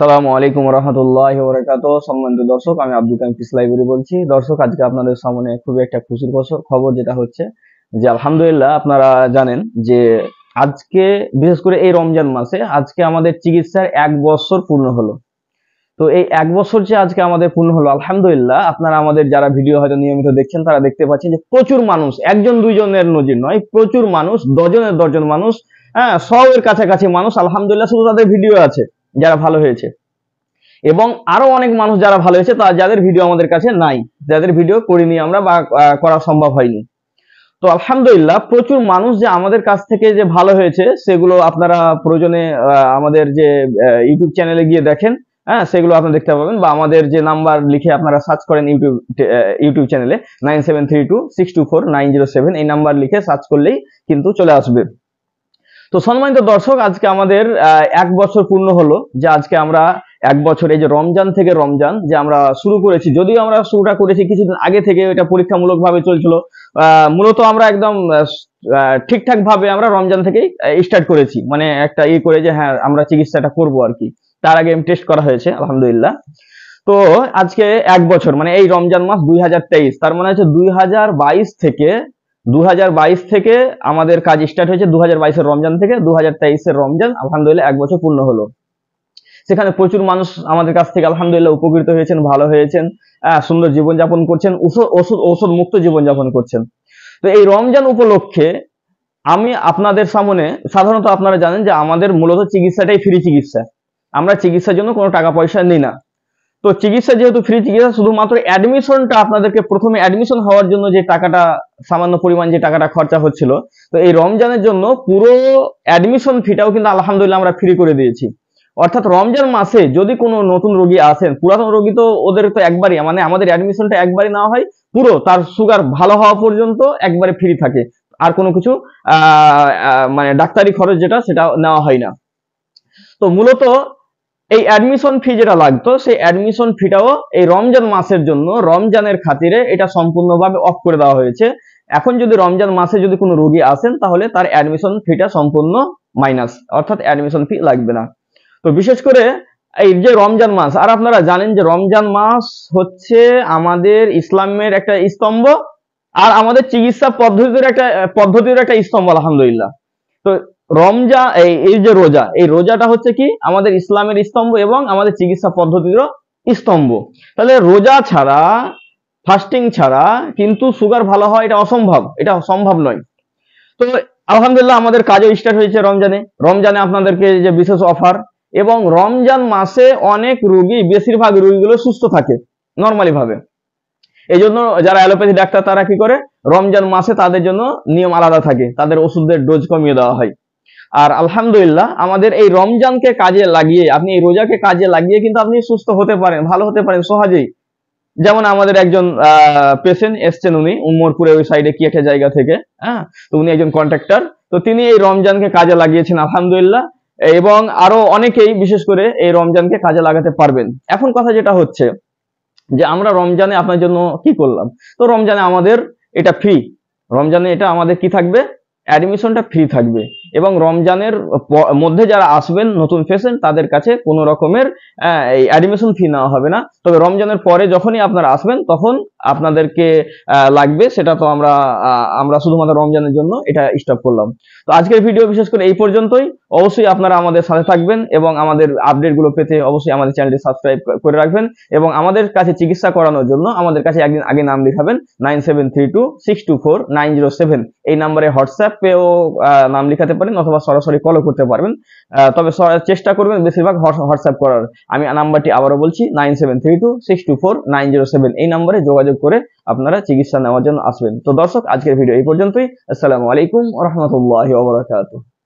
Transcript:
সালামু আলাইকুম রহমতুল্লাহ বরাকাত সম্মানিত দর্শক আমি আব্দুল পিস লাইব্রেরি বলছি দর্শক আজকে আপনাদের সামনে খুবই একটা খুশির খবর যেটা হচ্ছে যে আলহামদুলিল্লাহ আপনারা জানেন যে আজকে বিশেষ করে এই রমজান মাসে আজকে আমাদের চিকিৎসার এক বছর পূর্ণ হলো তো এই এক বছর যে আজকে আমাদের পূর্ণ হলো আলহামদুলিল্লাহ আপনারা আমাদের যারা ভিডিও হয়তো নিয়মিত দেখছেন তারা দেখতে পাচ্ছেন যে প্রচুর মানুষ একজন দুইজনের নজির নয় প্রচুর মানুষ দজনের দশজন মানুষ হ্যাঁ সবের কাছাকাছি মানুষ আলহামদুলিল্লাহ শুধু তাদের ভিডিও আছে যারা ভালো হয়েছে এবং আরো অনেক মানুষ যারা ভালো হয়েছে তা যাদের ভিডিও আমাদের কাছে নাই যাদের ভিডিও করিনি আমরা বা করা সম্ভব হয়নি তো আলহামদুলিল্লাহ প্রচুর মানুষ যে আমাদের কাছ থেকে যে ভালো হয়েছে সেগুলো আপনারা প্রয়োজনে আমাদের যে ইউটিউব চ্যানেলে গিয়ে দেখেন হ্যাঁ সেগুলো আপনি দেখতে পাবেন বা আমাদের যে নাম্বার লিখে আপনারা সার্চ করেন ইউটিউব ইউটিউব চ্যানেলে nine seven three two six two four nine zero seven এই নাম্বার লিখে সার্চ করলেই কিন্তু চলে আসবে তো সম্মানিত দর্শক আজকে আমাদের এক বছর পূর্ণ হলো যে আজকে আমরা এক বছর এই যে রমজান থেকে রমজান যে আমরা শুরু করেছি যদিও আমরা শুরুটা করেছি কিছুদিন আগে থেকে এটা পরীক্ষামূলক ভাবে চলছিল মূলত আমরা একদম ঠিকঠাক ভাবে আমরা রমজান থেকেই স্টার্ট করেছি মানে একটা ইয়ে করে যে হ্যাঁ আমরা চিকিৎসাটা করব আর কি তার আগে টেস্ট করা হয়েছে আলহামদুলিল্লাহ তো আজকে এক বছর মানে এই রমজান মাস দুই তার মানে হচ্ছে দুই থেকে দু থেকে আমাদের কাজ স্টার্ট হয়েছে দু হাজার রমজান থেকে দু হাজার রমজান আলহামদুলিল্লাহ এক বছর পূর্ণ হলো সেখানে প্রচুর মানুষ আমাদের কাছ থেকে আলহামদুলিল্লাহ উপকৃত হয়েছেন ভালো হয়েছেন সুন্দর জীবনযাপন করছেন ওষুধ ওষুধ মুক্ত জীবনযাপন করছেন তো এই রমজান উপলক্ষে আমি আপনাদের সামনে সাধারণত আপনারা জানেন যে আমাদের মূলত চিকিৎসাটাই ফ্রি চিকিৎসা আমরা চিকিৎসার জন্য কোনো টাকা পয়সা নিই না তো চিকিৎসা যেহেতু ফ্রি চিকিৎসা শুধুমাত্র অ্যাডমিশনটা আপনাদেরকে প্রথমে অ্যাডমিশন হওয়ার জন্য যে টাকাটা সামান্য পরিমাণ যে টাকাটা খরচা হচ্ছিল তো এই রমজানের জন্য পুরো অ্যাডমিশন ফিটাও কিন্তু আলহামদুলিল্লাহ আমরা ফ্রি করে দিয়েছি অর্থাৎ রমজান মাসে যদি কোনো নতুন রোগী আসেন পুরাতন রোগী তো ওদের তো একবারই মানে আমাদের অ্যাডমিশনটা একবারই নেওয়া হয় পুরো তার সুগার ভালো হওয়া পর্যন্ত একবারে ফ্রি থাকে আর কোনো কিছু মানে ডাক্তারি খরচ যেটা সেটা নেওয়া হয় না তো মূলত এই অ্যাডমিশন ফি যেটা লাগতো সেই অ্যাডমিশন ফিটাও এই রমজান মাসের জন্য রমজানের খাতিরে এটা সম্পূর্ণভাবে অফ করে দেওয়া হয়েছে এখন যদি রমজান মাসে যদি কোনো রোগী আসেন তাহলে তার অ্যাডমিশন ফিটা সম্পূর্ণ মাইনাস অর্থাৎ অ্যাডমিশন ফি লাগবে না তো বিশেষ করে এই যে রমজান মাস আর আপনারা জানেন যে রমজান মাস হচ্ছে আমাদের ইসলামের একটা স্তম্ভ আর আমাদের চিকিৎসা পদ্ধতির একটা পদ্ধতির একটা স্তম্ভ আলহামদুলিল্লাহ তো রমজা এই যে রোজা এই রোজাটা হচ্ছে কি আমাদের ইসলামের স্তম্ভ এবং আমাদের চিকিৎসা পদ্ধতিরও স্তম্ভ তাহলে রোজা ছাড়া ফাস্টিং ছাড়া কিন্তু সুগার ভালো হয় এটা অসম্ভব এটা সম্ভব নয় তো আলহামদুলিল্লাহ আমাদের কাজও স্টার্ট হয়েছে রমজানে রমজানে আপনাদেরকে যে বিশেষ অফার এবং রমজান মাসে অনেক রুগী বেশিরভাগ রুগীগুলো সুস্থ থাকে নর্মালি ভাবে এই জন্য যারা অ্যালোপ্যাথি ডাক্তার তারা কি করে রমজান মাসে তাদের জন্য নিয়ম আলাদা থাকে তাদের ওষুধের ডোজ কমিয়ে দেওয়া হয় আর আলহামদুলিল্লাহ আমাদের এই রমজানকে কাজে লাগিয়ে আপনি এই রোজাকে কাজে লাগিয়ে কিন্তু আপনি সুস্থ হতে পারেন ভালো হতে পারেন সহজেই যেমন আমাদের একজন পেশেন্ট এসছেন উনি উমরপুরে ওই সাইডে কি একটা জায়গা থেকে হ্যাঁ তো উনি একজন কন্ট্রাক্টর তো তিনি এই রমজানকে কাজে লাগিয়েছেন আলহামদুলিল্লাহ এবং আরো অনেকেই বিশেষ করে এই রমজানকে কাজে লাগাতে পারবেন এখন কথা যেটা হচ্ছে যে আমরা রমজানে আপনার জন্য কি করলাম তো রমজানে আমাদের এটা ফ্রি রমজানে এটা আমাদের কি থাকবে অ্যাডমিশনটা ফ্রি থাকবে এবং রমজানের মধ্যে যারা আসবেন নতুন পেশেন্ট তাদের কাছে কোনো রকমের অ্যাডমিশন ফি নেওয়া হবে না তবে রমজানের পরে যখনই আপনারা আসবেন তখন আপনাদেরকে লাগবে সেটা তো আমরা আমরা শুধুমাত্র রমজানের জন্য এটা স্টপ করলাম তো আজকের ভিডিও বিশেষ করে এই পর্যন্তই অবশ্যই আপনারা আমাদের সাথে থাকবেন এবং আমাদের আপডেটগুলো পেতে অবশ্যই আমাদের চ্যানেলটি সাবস্ক্রাইব করে রাখবেন এবং আমাদের কাছে চিকিৎসা করানোর জন্য আমাদের কাছে একদিন আগে নাম লিখাবেন nine seven three two six two four nine zero seven এই নাম্বারে হোয়াটসঅ্যাপেও নাম লিখাতে পারেন অথবা সরাসরি কলও করতে পারবেন তবে চেষ্টা করবেন বেশিরভাগ হোয়াটসঅ্যাপ করার আমি নাম্বারটি আবারও বলছি nine seven three two six two four nine zero seven এই নাম্বারে যোগাযোগ করে আপনারা চিকিৎসা নেওয়ার জন্য আসবেন তো দর্শক আজকের ভিডিও এই পর্যন্তই আসসালামু আলাইকুম রহমতুল্লাহ